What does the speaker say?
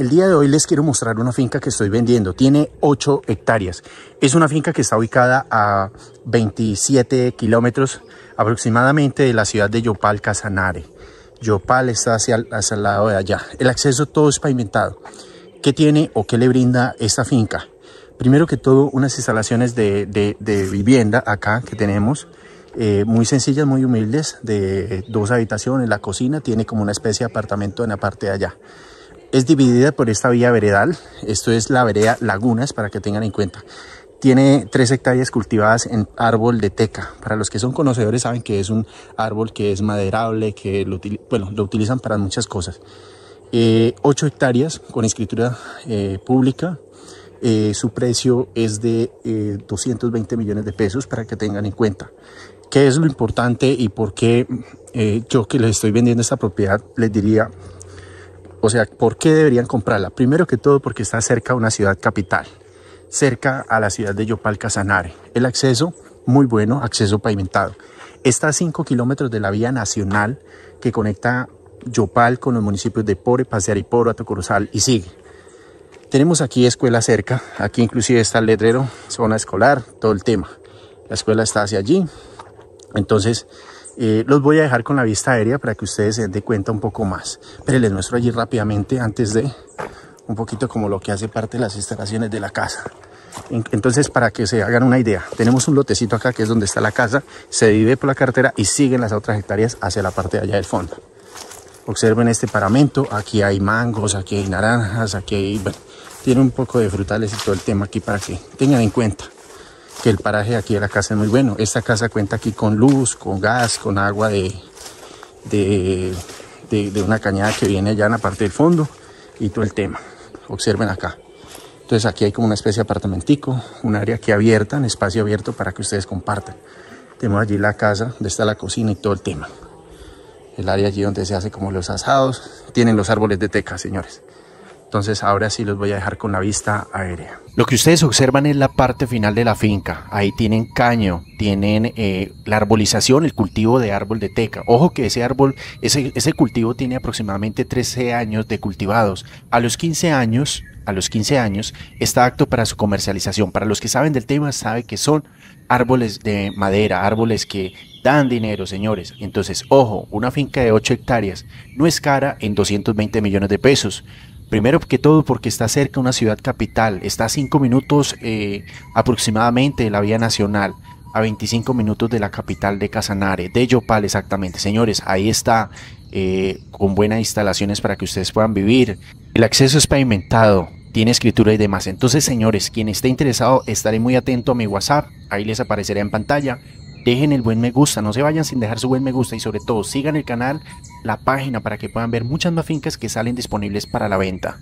El día de hoy les quiero mostrar una finca que estoy vendiendo. Tiene 8 hectáreas. Es una finca que está ubicada a 27 kilómetros aproximadamente de la ciudad de Yopal, Casanare. Yopal está hacia, hacia el lado de allá. El acceso todo es pavimentado. ¿Qué tiene o qué le brinda esta finca? Primero que todo, unas instalaciones de, vivienda acá que tenemos. Eh, muy sencillas, muy humildes, de dos habitaciones, la cocina, tiene como una especie de apartamento en la parte de allá. Es dividida por esta vía veredal, esto es la vereda Lagunas para que tengan en cuenta. Tiene tres hectáreas cultivadas en árbol de teca. Para los que son conocedores saben que es un árbol que es maderable, que lo, bueno, lo utilizan para muchas cosas. Eh, 8 hectáreas con escritura eh, pública. Eh, su precio es de 220 eh, millones de pesos para que tengan en cuenta. ¿Qué es lo importante y por qué yo que les estoy vendiendo esta propiedad les diría o sea, ¿por qué deberían comprarla? Primero que todo porque está cerca de una ciudad capital, cerca a la ciudad de Yopal Casanare. El acceso, muy bueno, acceso pavimentado. Está a 5 kilómetros de la vía nacional que conecta Yopal con los municipios de Pore, Paseariporo, Atocorozal y sigue. Tenemos aquí escuela cerca, aquí inclusive está el letrero, zona escolar, todo el tema. La escuela está hacia allí, entonces eh, los voy a dejar con la vista aérea para que ustedes se den cuenta un poco más. Pero les muestro allí rápidamente antes de un poquito como lo que hace parte de las instalaciones de la casa. Entonces, para que se hagan una idea, tenemos un lotecito acá que es donde está la casa, se divide por la carretera y siguen las otras hectáreas hacia la parte de allá del fondo. Observen este paramento, aquí hay mangos, aquí hay naranjas, aquí hay, bueno, tiene un poco de frutales y todo el tema aquí para que tengan en cuenta que el paraje aquí de la casa es muy bueno. Esta casa cuenta aquí con luz, con gas, con agua de, de, una cañada que viene allá en la parte del fondo y todo el tema. Observen acá. Entonces aquí hay como una especie de apartamentico, un área aquí abierta, un espacio abierto para que ustedes compartan. Tenemos allí la casa, donde está la cocina y todo el tema. El área allí donde se hace como los asados. Tienen los árboles de teca, señores. Entonces ahora sí los voy a dejar con la vista aérea. Lo que ustedes observan es la parte final de la finca. Ahí tienen caño, tienen eh, la arbolización, el cultivo de árbol de teca. Ojo que ese árbol, ese, cultivo tiene aproximadamente 13 años de cultivados. A los 15 años, a los 15 años, está apto para su comercialización. Para los que saben del tema, saben que son árboles de madera, árboles que dan dinero, señores. Entonces, ojo, una finca de 8 hectáreas no es cara en 220 millones de pesos. Primero que todo porque está cerca de una ciudad capital, está a 5 minutos eh, aproximadamente de la vía nacional, a 25 minutos de la capital de Casanare, de Yopal exactamente. Señores, ahí está, eh, con buenas instalaciones para que ustedes puedan vivir. El acceso es pavimentado, tiene escritura y demás. Entonces, señores, quien esté interesado, estaré muy atento a mi WhatsApp, ahí les aparecerá en pantalla dejen el buen me gusta, no se vayan sin dejar su buen me gusta y sobre todo sigan el canal, la página para que puedan ver muchas más fincas que salen disponibles para la venta.